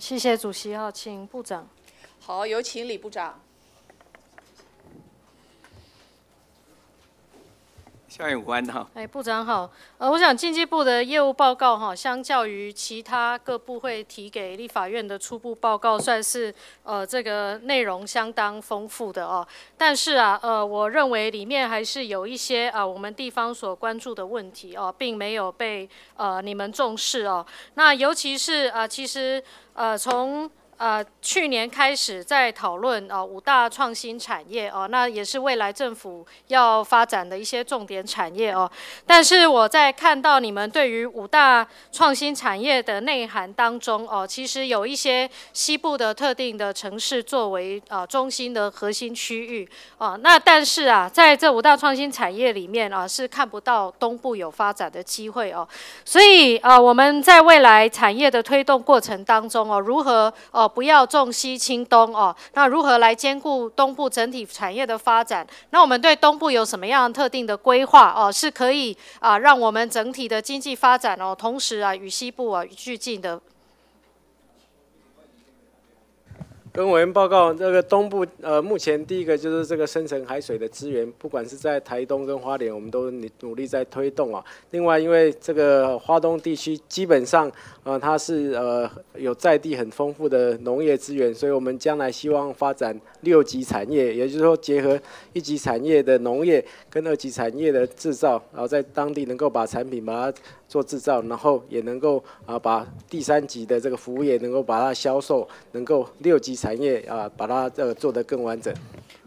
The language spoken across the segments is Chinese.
谢谢主席，好，请部长。好，有请李部长。肖永官哈，哎，部长好，呃，我想经济部的业务报告，哈，相较于其他各部会提给立法院的初步报告，算是呃这个内容相当丰富的哦。但是啊，呃，我认为里面还是有一些啊我们地方所关注的问题哦，并没有被呃你们重视哦。那尤其是啊，其实呃从呃，去年开始在讨论哦，五大创新产业哦，那也是未来政府要发展的一些重点产业哦。但是我在看到你们对于五大创新产业的内涵当中哦，其实有一些西部的特定的城市作为啊中心的核心区域啊，那但是啊，在这五大创新产业里面啊，是看不到东部有发展的机会哦。所以啊，我们在未来产业的推动过程当中哦，如何哦？不要重西轻东哦，那如何来兼顾东部整体产业的发展？那我们对东部有什么样特定的规划哦？是可以啊，让我们整体的经济发展哦，同时啊，与西部啊俱进的。跟委员报告，这个东部呃，目前第一个就是这个深层海水的资源，不管是在台东跟花莲，我们都努努力在推动啊。另外，因为这个花东地区基本上呃，它是呃有在地很丰富的农业资源，所以我们将来希望发展六级产业，也就是说结合一级产业的农业跟二级产业的制造，然后在当地能够把产品把它。做制造，然后也能够啊，把第三级的这个服务业能够把它销售，能够六级产业啊，把它呃做得更完整。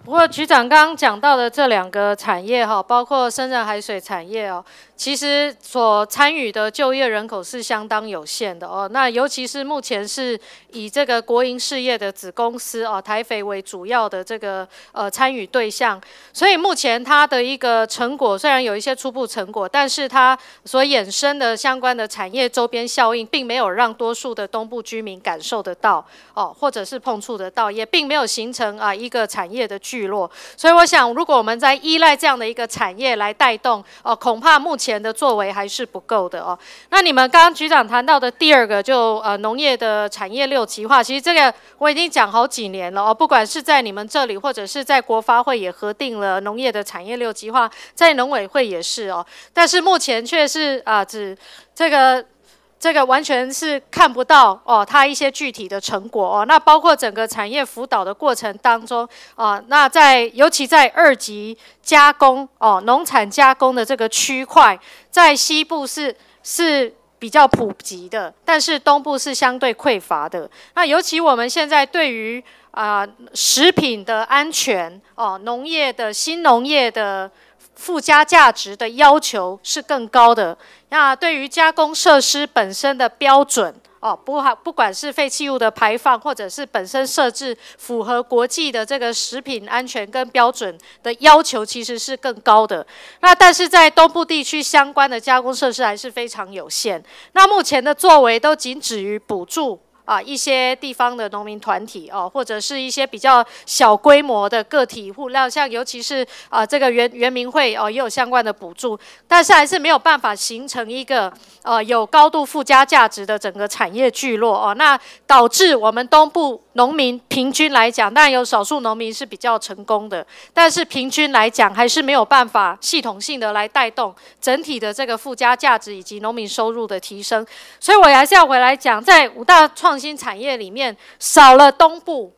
不过局长刚刚讲到的这两个产业，哈，包括深圳海水产业哦，其实所参与的就业人口是相当有限的哦。那尤其是目前是以这个国营事业的子公司哦，台肥为主要的这个呃参与对象，所以目前它的一个成果虽然有一些初步成果，但是它所衍生的相关的产业周边效应，并没有让多数的东部居民感受得到哦，或者是碰触得到，也并没有形成啊一个产业的。聚落，所以我想，如果我们在依赖这样的一个产业来带动哦，恐怕目前的作为还是不够的哦。那你们刚刚局长谈到的第二个，就呃农业的产业六级化，其实这个我已经讲好几年了哦，不管是在你们这里，或者是在国发会也核定了农业的产业六级化，在农委会也是哦，但是目前却是啊，只这个。这个完全是看不到哦，它一些具体的成果哦。那包括整个产业辅导的过程当中啊，那在尤其在二级加工哦，农产加工的这个区块，在西部是是比较普及的，但是东部是相对匮乏的。那尤其我们现在对于啊，食品的安全哦，农业的新农业的。附加价值的要求是更高的。那对于加工设施本身的标准哦，不好，不管是废弃物的排放，或者是本身设置符合国际的这个食品安全跟标准的要求，其实是更高的。那但是在东部地区相关的加工设施还是非常有限。那目前的作为都仅止于补助。啊，一些地方的农民团体哦，或者是一些比较小规模的个体户，像，尤其是啊，这个原原民会哦，也有相关的补助，但是还是没有办法形成一个呃有高度附加价值的整个产业聚落哦。那导致我们东部农民平均来讲，当然有少数农民是比较成功的，但是平均来讲还是没有办法系统性的来带动整体的这个附加价值以及农民收入的提升。所以，我还是要回来讲，在五大创创新产业里面少了东部，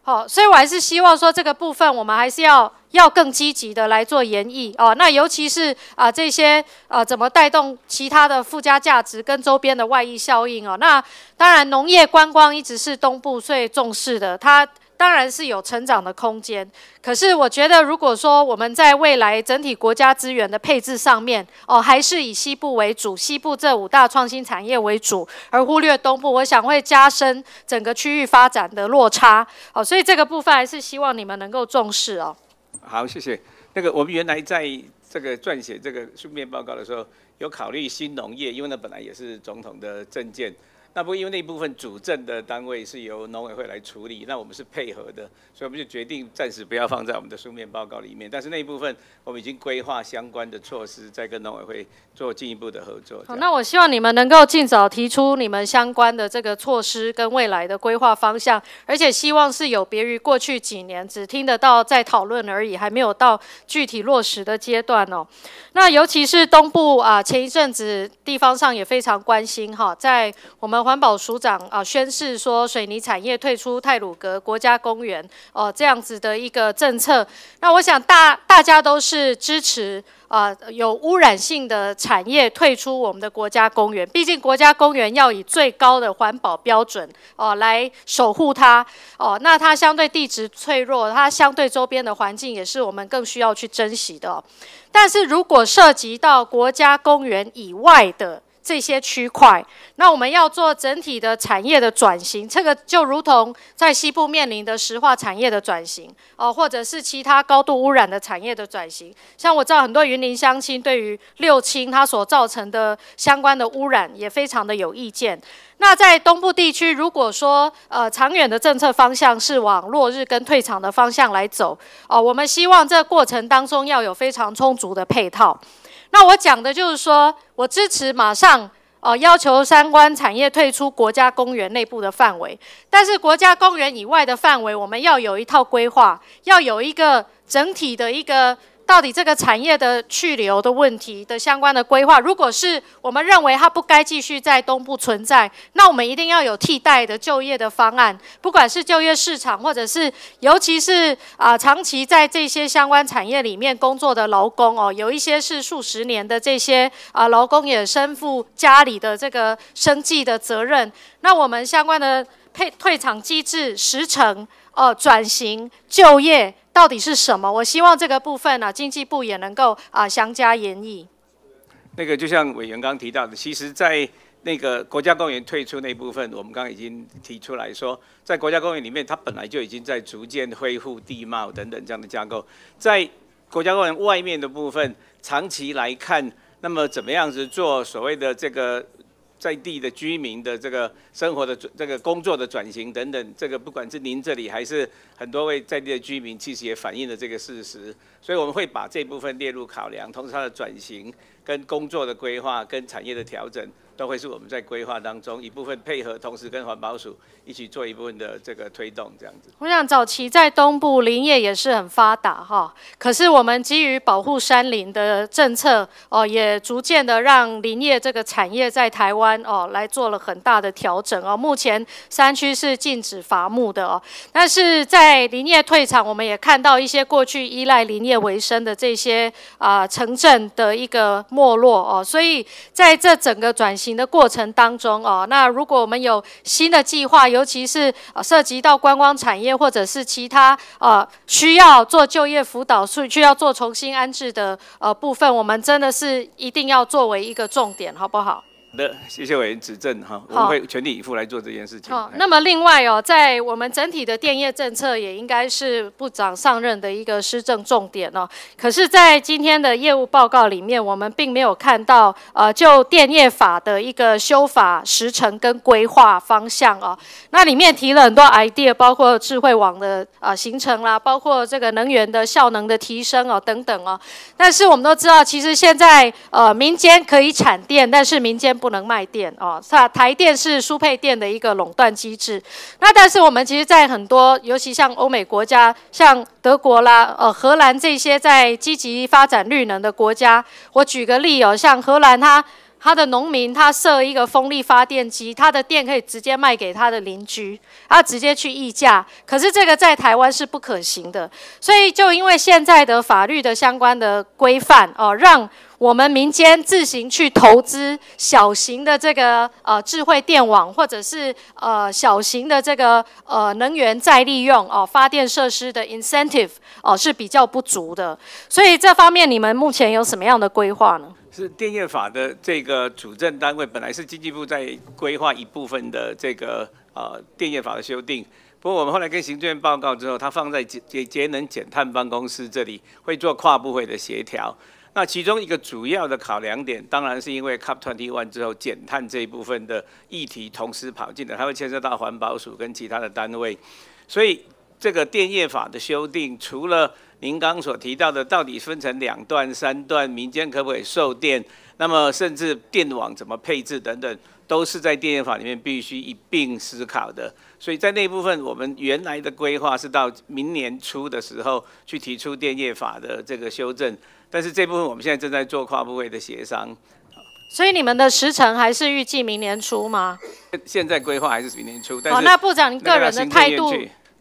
好，所以我还是希望说这个部分我们还是要要更积极的来做演绎哦。那尤其是啊这些啊怎么带动其他的附加价值跟周边的外溢效应哦。那当然农业观光一直是东部最重视的，它。当然是有成长的空间，可是我觉得，如果说我们在未来整体国家资源的配置上面，哦，还是以西部为主，西部这五大创新产业为主，而忽略东部，我想会加深整个区域发展的落差。好，所以这个部分还是希望你们能够重视哦。好，谢谢。那个我们原来在这个撰写这个书面报告的时候，有考虑新农业，因为那本来也是总统的政见。那不过因为那部分主政的单位是由农委会来处理，那我们是配合的，所以我们就决定暂时不要放在我们的书面报告里面。但是那一部分我们已经规划相关的措施，再跟农委会做进一步的合作。好，那我希望你们能够尽早提出你们相关的这个措施跟未来的规划方向，而且希望是有别于过去几年只听得到在讨论而已，还没有到具体落实的阶段哦。那尤其是东部啊，前一阵子地方上也非常关心哈，在我们。环保署长啊，宣示说水泥产业退出泰鲁格国家公园哦，这样子的一个政策。那我想大大家都是支持啊，有污染性的产业退出我们的国家公园，毕竟国家公园要以最高的环保标准哦来守护它哦。那它相对地质脆弱，它相对周边的环境也是我们更需要去珍惜的。但是如果涉及到国家公园以外的，这些区块，那我们要做整体的产业的转型，这个就如同在西部面临的石化产业的转型，哦，或者是其他高度污染的产业的转型。像我知道很多云林乡亲对于六轻它所造成的相关的污染也非常的有意见。那在东部地区，如果说呃长远的政策方向是往落日跟退场的方向来走，哦，我们希望这过程当中要有非常充足的配套。那我讲的就是说，我支持马上，呃，要求相关产业退出国家公园内部的范围，但是国家公园以外的范围，我们要有一套规划，要有一个整体的一个。到底这个产业的去留的问题的相关的规划，如果是我们认为它不该继续在东部存在，那我们一定要有替代的就业的方案，不管是就业市场，或者是尤其是啊长期在这些相关产业里面工作的劳工哦，有一些是数十年的这些啊劳工也身负家里的这个生计的责任，那我们相关的配退场机制、时程哦转型就业。到底是什么？我希望这个部分呢，经济部也能够啊详加演绎。那个就像委员刚提到的，其实，在那个国家公园退出那部分，我们刚刚已经提出来说，在国家公园里面，它本来就已经在逐渐恢复地貌等等这样的架构。在国家公园外面的部分，长期来看，那么怎么样子做所谓的这个？在地的居民的这个生活的转、这个工作的转型等等，这个不管是您这里还是很多位在地的居民，其实也反映了这个事实，所以我们会把这部分列入考量，同时它的转型跟工作的规划跟产业的调整。都会是我们在规划当中一部分配合，同时跟环保署一起做一部分的这个推动，这样子。我想早期在东部林业也是很发达哈，可是我们基于保护山林的政策，哦，也逐渐的让林业这个产业在台湾哦，来做了很大的调整哦。目前山区是禁止伐木的哦，但是在林业退场，我们也看到一些过去依赖林业为生的这些啊城镇的一个没落哦，所以在这整个转型。行的过程当中哦，那如果我们有新的计划，尤其是涉及到观光产业或者是其他呃需要做就业辅导、需要做重新安置的呃部分，我们真的是一定要作为一个重点，好不好？好的，谢谢委员指正哈，我们会全力以赴来做这件事情。好，那么另外哦，在我们整体的电业政策也应该是部长上任的一个施政重点哦。可是，在今天的业务报告里面，我们并没有看到呃，就电业法的一个修法时程跟规划方向啊。那里面提了很多 idea，包括智慧网的啊形成啦，包括这个能源的效能的提升哦等等哦。但是我们都知道，其实现在呃，民间可以产电，但是民间不能卖电哦，它台电是输配电的一个垄断机制。那但是我们其实，在很多，尤其像欧美国家，像德国啦、呃荷兰这些在积极发展绿能的国家，我举个例哦，像荷兰，它。他的农民，他设一个风力发电机，他的电可以直接卖给他的邻居，他直接去议价。可是这个在台湾是不可行的，所以就因为现在的法律的相关的规范哦，让我们民间自行去投资小型的这个呃智慧电网，或者是呃小型的这个呃能源再利用哦发电设施的 incentive 哦是比较不足的。所以这方面你们目前有什么样的规划呢？是电业法的这个主政单位，本来是经济部在规划一部分的这个呃电业法的修订。不过我们后来跟行政院报告之后，它放在节节节能减碳办公室这里，会做跨部会的协调。那其中一个主要的考量点，当然是因为 Cup Twenty One 之后减碳这一部分的议题同时跑进的，它会牵涉到环保署跟其他的单位，所以。这个电业法的修订，除了您刚所提到的，到底分成两段、三段，民间可不可以售电？那么甚至电网怎么配置等等，都是在电业法里面必须一并思考的。所以在那部分，我们原来的规划是到明年初的时候去提出电业法的这个修正，但是这部分我们现在正在做跨部位的协商。所以你们的时程还是预计明年初吗？现在规划还是明年初，但是。哦，那部长您个人的态度？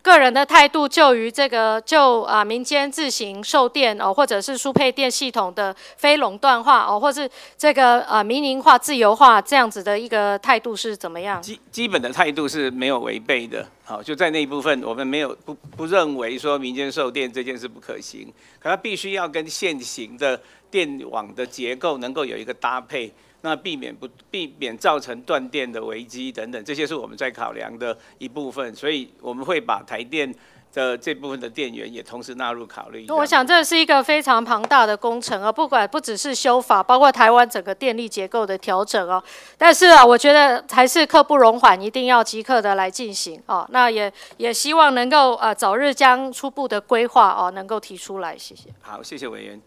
个人的态度就于这个就啊民间自行售电哦，或者是输配电系统的非垄断化哦，或是这个啊民营化、自由化这样子的一个态度是怎么样？基基本的态度是没有违背的，好就在那一部分，我们没有不不认为说民间售电这件事不可行，可它必须要跟现行的电网的结构能够有一个搭配。那避免不避免造成断电的危机等等，这些是我们在考量的一部分，所以我们会把台电的这部分的电源也同时纳入考虑。那我想这是一个非常庞大的工程啊，不管不只是修法，包括台湾整个电力结构的调整哦。但是啊，我觉得还是刻不容缓，一定要即刻的来进行哦。那也也希望能够啊早日将初步的规划哦能够提出来，谢谢。好，谢谢委员。